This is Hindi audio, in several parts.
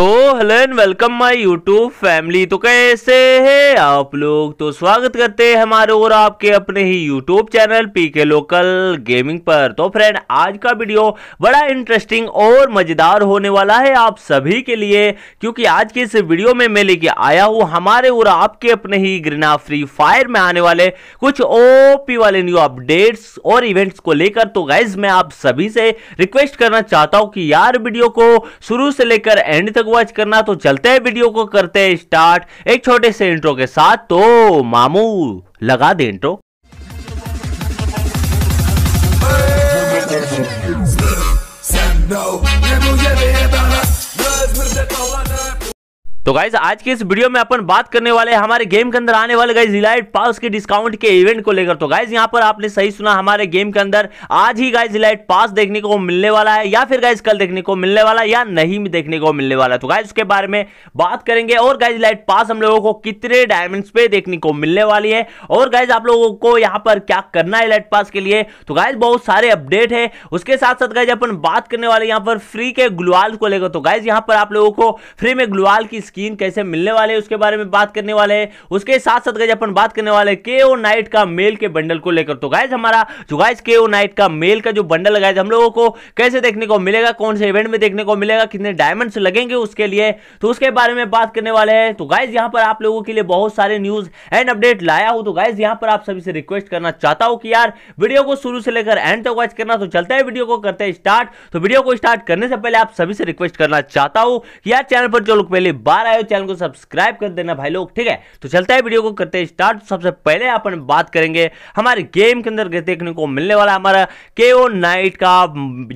तो hello and welcome my YouTube family तो कैसे हैं आप लोग तो स्वागत करते हैं हमारे और आपके अपने ही YouTube channel PK local gaming पर तो फ्रेंड आज का वीडियो बड़ा इंटरेस्टिंग और मज़ेदार होने वाला है आप सभी के लिए क्योंकि आज के इस वीडियो में मैं लेके आया हूँ हमारे और आपके अपने ही ग्रीना फ्री फायर में आने वाले कुछ ओपी वाले न्यू अपडेट्स और इवेंट्स को लेकर तो गाइज मैं आप सभी से रिक्वेस्ट करना चाहता हूँ कि यार वीडियो को शुरू से लेकर एंड तक वॉच करना तो चलते हैं वीडियो को करते हैं स्टार्ट एक छोटे से इंट्रो के साथ तो मामू लगा दे इंट्रो no. तो गाइज आज के इस वीडियो में अपन बात करने वाले हमारे गेम के अंदर आने वाले गाइज इलाइट पास के डिस्काउंट के इवेंट को लेकर तो गाइज यहाँ पर आपने सही सुना हमारे गेम के अंदर आज ही गाइज इलाइट पास देखने को मिलने वाला है या फिर गाइज कल देखने को मिलने वाला या नहीं देखने को मिलने वाला है तो गाइज उसके बारे में बात करेंगे और गाइज इलाइट पास हम लोगों को कितने डायमंड पे देखने को मिलने वाली है और गाइज आप लोगों को यहाँ पर क्या करना है इलाइट पास के लिए तो गाइज बहुत सारे अपडेट है उसके साथ साथ गाइज अपन बात करने वाले यहाँ पर फ्री के ग्लुआल को लेकर तो गाइज यहाँ पर आप लोगों को फ्री में ग्लुआल की स्किन कैसे मिलने वाले उसके बारे में बात करने वाले हैं उसके साथ साथ गए अपन बात करने वाले के ओ नाइट का मेल के बंडल को लेकर तो गाइज हमारा जो गाइज के ओ नाइट का मेल का जो बंडल गाइज हम लोगों को कैसे देखने को मिलेगा कौन से इवेंट में देखने को मिलेगा कितने डायमंड्स लगेंगे उसके लिए तो उसके बारे में बात करने वाले हैं तो गाइज यहाँ पर आप लोगों के लिए बहुत सारे न्यूज एंड अपडेट लाया हूँ तो गाइज यहाँ पर आप सभी से रिक्वेस्ट करना चाहता हूँ कि यार वीडियो को शुरू से लेकर एंड तक वॉच करना तो चलता है वीडियो को करते हैं स्टार्ट तो वीडियो को स्टार्ट करने से पहले आप सभी से रिक्वेस्ट करना चाहता हूं कि यार चैनल पर जो लोग पहले बार बाहर आए हो चैनल को सब्सक्राइब कर देना भाई लोग ठीक है तो चलता है वीडियो को करते हैं स्टार्ट सबसे पहले अपन बात करेंगे हमारे गेम के अंदर देखने को मिलने वाला हमारा के ओ नाइट का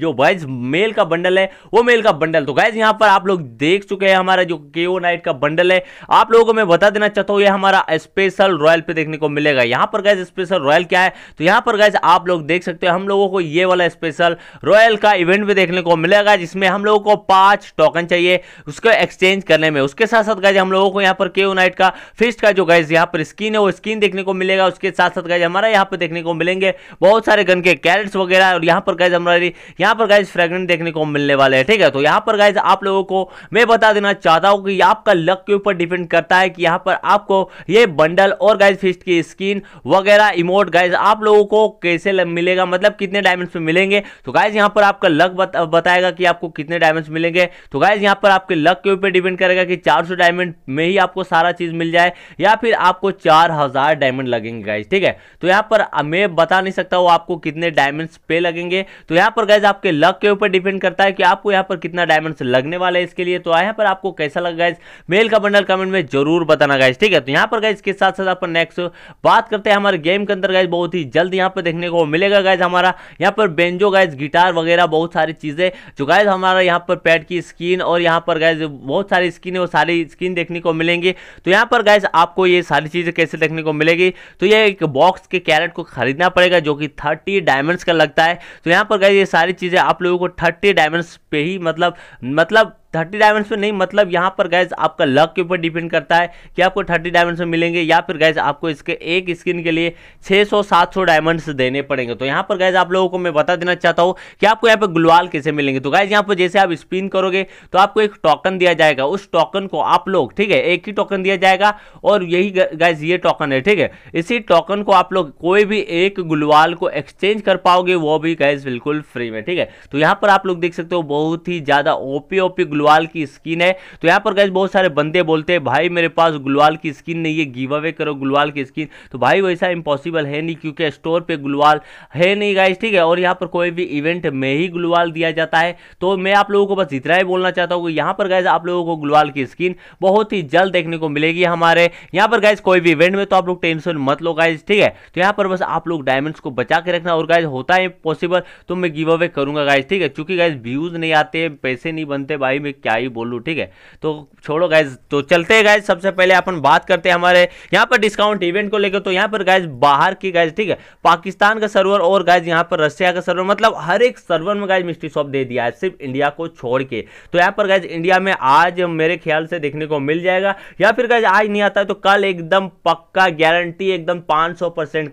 जो वाइज मेल का बंडल है वो मेल का बंडल तो गाइज यहाँ पर आप लोग देख चुके हैं हमारा जो के ओ नाइट का बंडल है आप लोगों को मैं बता देना चाहता हूँ ये हमारा स्पेशल रॉयल पे देखने को मिलेगा यहाँ पर गाइज स्पेशल रॉयल क्या है तो यहाँ पर गाइज आप लोग देख सकते हो हम लोगों को ये वाला स्पेशल रॉयल का इवेंट भी देखने को मिलेगा जिसमें हम लोगों को पांच टोकन चाहिए उसको एक्सचेंज करने में उसके साथ साथ गाइज हम लोगों को यहाँ पर के नाइट का फिस्ट का जो गाइज यहाँ पर स्किन है वो स्किन देखने को मिलेगा उसके साथ साथ गाइज हमारा यहाँ पर देखने को मिलेंगे बहुत सारे गन के कैरेट्स वगैरह और यहाँ पर गाइज हमारी यहाँ पर गाइज फ्रेगनेंट देखने को मिलने वाले हैं ठीक है तो यहाँ पर गाइज आप लोगों को मैं बता देना चाहता हूँ कि आपका लक के ऊपर डिपेंड करता है कि यहाँ पर आपको ये बंडल और गाइज फिस्ट की स्किन वगैरह इमोट गाइज आप लोगों को कैसे मिलेगा मतलब कितने डायमंड्स में मिलेंगे तो गाइज यहाँ पर आपका लक बताएगा कि आपको कितने डायमंड्स मिलेंगे तो गाइज यहाँ पर आपके लक के ऊपर डिपेंड करेगा कि 400 डायमंड में ही आपको सारा चीज़ मिल जाए या फिर आपको 4000 डायमंड लगेंगे गाइज ठीक है तो यहाँ पर मैं बता नहीं सकता वो आपको कितने डायमंड्स पे लगेंगे तो यहाँ पर गाइज आपके लक के ऊपर डिपेंड करता है कि आपको यहाँ पर कितना डायमंड्स लगने वाला है इसके लिए तो यहाँ पर आपको कैसा लगा गाइज मेल का बंडल कमेंट में जरूर बताना गाइज ठीक है तो यहाँ पर गाइज के साथ साथ अपन नेक्स्ट बात करते हैं हमारे गेम के अंदर गाइज बहुत ही जल्द यहाँ पर देखने को मिलेगा गाइज हमारा यहाँ पर बेंजो गाइज गिटार वगैरह बहुत सारी चीज़ें जो गाइज हमारा यहाँ पर पैड की स्किन और यहाँ पर गाइज बहुत सारी स्किन है वो सारी स्क्रीन देखने को मिलेंगी तो यहाँ पर गैस आपको ये सारी चीज़ें कैसे देखने को मिलेगी तो ये एक बॉक्स के कैरेट को खरीदना पड़ेगा जो कि थर्टी डायमंड्स का लगता है तो यहाँ पर गैस ये सारी चीज़ें आप लोगों को थर्टी डायमंड्स पे ही मतलब मतलब थर्टी डायमंड्स में नहीं मतलब यहाँ पर गैस आपका लक के ऊपर डिपेंड करता है कि आपको थर्टी डायमंड्स में मिलेंगे या फिर गैस आपको इसके एक स्किन के लिए 600-700 डायमंड्स देने पड़ेंगे तो यहाँ पर गैस आप लोगों को मैं बता देना चाहता हूँ कि आपको यहाँ पर ग्लोवाल कैसे मिलेंगे तो गैस यहाँ पर जैसे आप स्पिन करोगे तो आपको एक टोकन दिया जाएगा उस टोकन को आप लोग ठीक है एक ही टोकन दिया जाएगा और यही गैस ये टोकन है ठीक है इसी टोकन को आप लोग कोई भी एक ग्लोवाल को एक्सचेंज कर पाओगे वो भी गैस बिल्कुल फ्री में ठीक है तो यहाँ पर आप लोग देख सकते हो बहुत ही ज़्यादा ओपी ओपी ग्लोवाल ग्लुआल की स्किन है तो यहाँ पर गैस बहुत सारे बंदे बोलते हैं भाई मेरे पास गुलवाल की स्किन नहीं है गिव अवे करो ग्लुआल की स्किन तो भाई वैसा इम्पॉसिबल है नहीं क्योंकि स्टोर पर ग्लुआल है नहीं गाइज ठीक है और यहाँ पर कोई भी इवेंट में ही गुलवाल दिया जाता है तो मैं आप लोगों को बस इतना ही बोलना चाहता हूँ यहाँ पर गैस आप लोगों को ग्लुआल की स्किन बहुत ही जल्द देखने को मिलेगी हमारे यहाँ पर गैस कोई भी इवेंट में तो आप लोग टेंशन मत लो गाइज ठीक है तो यहाँ पर बस आप लोग डायमंड्स को बचा के रखना और गाइज होता है पॉसिबल तो मैं गिव अवे करूंगा गाइज ठीक है चूंकि गाइज व्यूज नहीं आते पैसे नहीं बनते भाई मैं क्या ही बोलूँ ठीक है तो छोड़ो गाइज तो चलते हैं गाइज सबसे पहले अपन बात करते हैं हमारे यहाँ पर डिस्काउंट इवेंट को लेकर तो यहाँ पर गाइज बाहर की गाइज ठीक है पाकिस्तान का सर्वर और गाइज यहाँ पर रशिया का सर्वर मतलब हर एक सर्वर में गाइज मिस्ट्री शॉप दे दिया है सिर्फ इंडिया को छोड़ के तो यहाँ पर गाइज इंडिया में आज मेरे ख्याल से देखने को मिल जाएगा या फिर गाइज आज नहीं आता तो कल एकदम पक्का गारंटी एकदम पाँच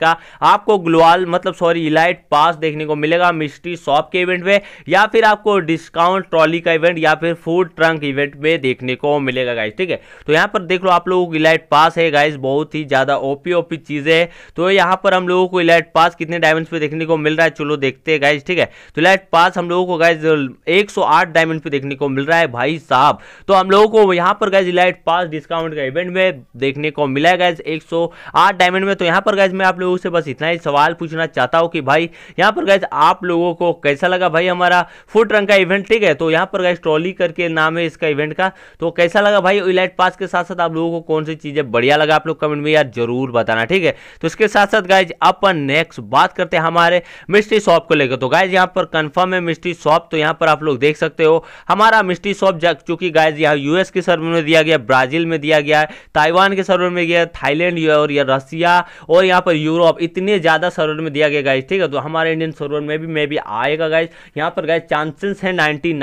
का आपको ग्लोअल मतलब सॉरी इलाइट पास देखने को मिलेगा मिस्ट्री शॉप के इवेंट में या फिर आपको डिस्काउंट ट्रॉली का इवेंट या फिर फूड ट्रंक इवेंट में देखने को मिलेगा गाइज ठीक है तो यहाँ पर देख लो आप लोगों को इलाइट पास है गाइज बहुत ही ज़्यादा ओपी ओपी चीज़ें है तो यहाँ पर हम लोगों को इलाइट पास कितने डायमंड पे देखने को मिल रहा है चलो देखते हैं गाइज ठीक है तो इलाइट पास हम लोगों को गाइज एक डायमंड पे देखने को मिल रहा है भाई साहब तो हम लोगों को यहाँ पर गाइज इलाइट पास डिस्काउंट का इवेंट में देखने को मिला है गाइज एक डायमंड में तो यहाँ पर गाइज मैं आप लोगों से बस इतना ही सवाल पूछना चाहता हूँ कि भाई यहाँ पर गाइज आप लोगों को कैसा लगा भाई हमारा फूड ट्रंक का इवेंट ठीक है तो यहाँ पर गाइज ट्रॉली कर करके नाम है इसका इवेंट का तो कैसा लगा भाई इलाइट पास के साथ साथ आप लोगों को कौन सी चीज़ें बढ़िया लगा आप लोग कमेंट में यार जरूर बताना ठीक है तो इसके साथ साथ गाइज अपन नेक्स्ट बात करते हैं हमारे मिस्ट्री शॉप को लेकर तो गाइज यहाँ पर कन्फर्म है मिस्ट्री शॉप तो यहाँ पर आप लोग देख सकते हो हमारा मिस्ट्री शॉप चूंकि गाइज यहाँ यूएस के सर्वे में दिया गया ब्राजील में दिया गया ताइवान के सर्वे में गया थाईलैंड और या रसिया और यहाँ पर यूरोप इतने ज़्यादा सर्वर में दिया गया गाइज ठीक है तो हमारे इंडियन सर्वर में भी मे भी आएगा गाइज यहाँ पर गाइज चांसेस है नाइन्टी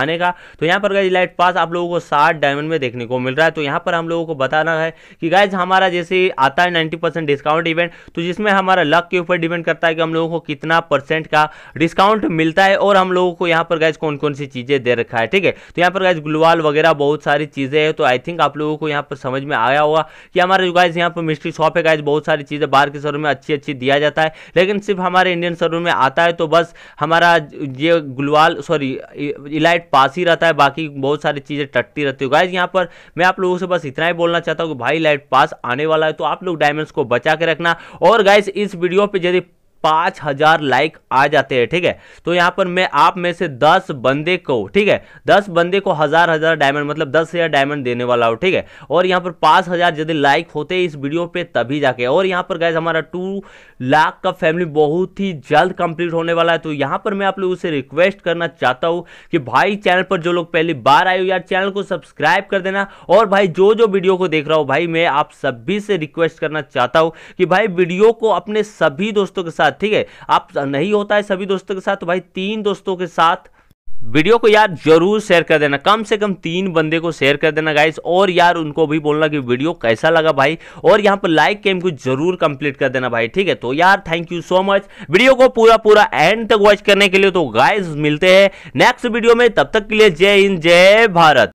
आने का तो यहाँ पर गाइज लाइट पास आप लोगों को साठ डायमंड में देखने को मिल रहा है तो यहाँ पर हम लोगों को बताना है कि गाइज हमारा जैसे आता है नाइन्टी डिस्काउंट इवेंट तो जिसमें हमारा लक के ऊपर डिपेंड करता है कि हम लोगों को कितना परसेंट का डिस्काउंट मिलता है और हम लोगों को यहाँ पर गाइज कौन कौन सी चीज़ें दे रखा है ठीक है तो यहाँ पर गाइज ग्लोवाल वगैरह बहुत सारी चीज़ें हैं तो आई थिंक आप लोगों को यहाँ पर समझ में आया होगा कि हमारे जो गाइज यहाँ पर मिस्ट्री शॉप है गाइज बहुत सारी चीज़ें बाहर के सर्वर में अच्छी अच्छी दिया जाता है लेकिन सिर्फ हमारे इंडियन सर्वर में आता है तो बस हमारा ये ग्लोवाल सॉरी इलाइट पास ही रहता है बाकी बहुत सारी चीज़ें टटती रहती है गाइज यहाँ पर मैं आप लोगों से बस इतना ही बोलना चाहता हूँ कि भाई लाइट पास आने वाला है तो आप लोग डायमंड्स को बचा के रखना और गाइज इस वीडियो पर यदि पाँच हजार लाइक आ जाते हैं ठीक है तो यहां पर मैं आप में से दस बंदे को ठीक है दस बंदे को हजार हजार डायमंड मतलब दस हजार डायमंड देने वाला हो ठीक है और यहाँ पर पांच हजार यदि लाइक होते इस वीडियो पे तभी जाके और यहां पर गैस हमारा टू लाख का फैमिली बहुत ही जल्द कंप्लीट होने वाला है तो यहां पर मैं आप लोगों से रिक्वेस्ट करना चाहता हूँ कि भाई चैनल पर जो लोग पहली बार आए हो यार चैनल को सब्सक्राइब कर देना और भाई जो जो वीडियो को देख रहा हो भाई मैं आप सभी से रिक्वेस्ट करना चाहता हूँ कि भाई वीडियो को अपने सभी दोस्तों के साथ साथ ठीक है आप नहीं होता है सभी दोस्तों के साथ तो भाई तीन दोस्तों के साथ वीडियो को यार जरूर शेयर कर देना कम से कम तीन बंदे को शेयर कर देना गाइस और यार उनको भी बोलना कि वीडियो कैसा लगा भाई और यहाँ पर लाइक गेम को जरूर कंप्लीट कर देना भाई ठीक है तो यार thank you so much video को पूरा पूरा एंड तक वॉच करने के लिए तो गाइस मिलते हैं नेक्स्ट वीडियो में तब तक के लिए जय हिंद जय भारत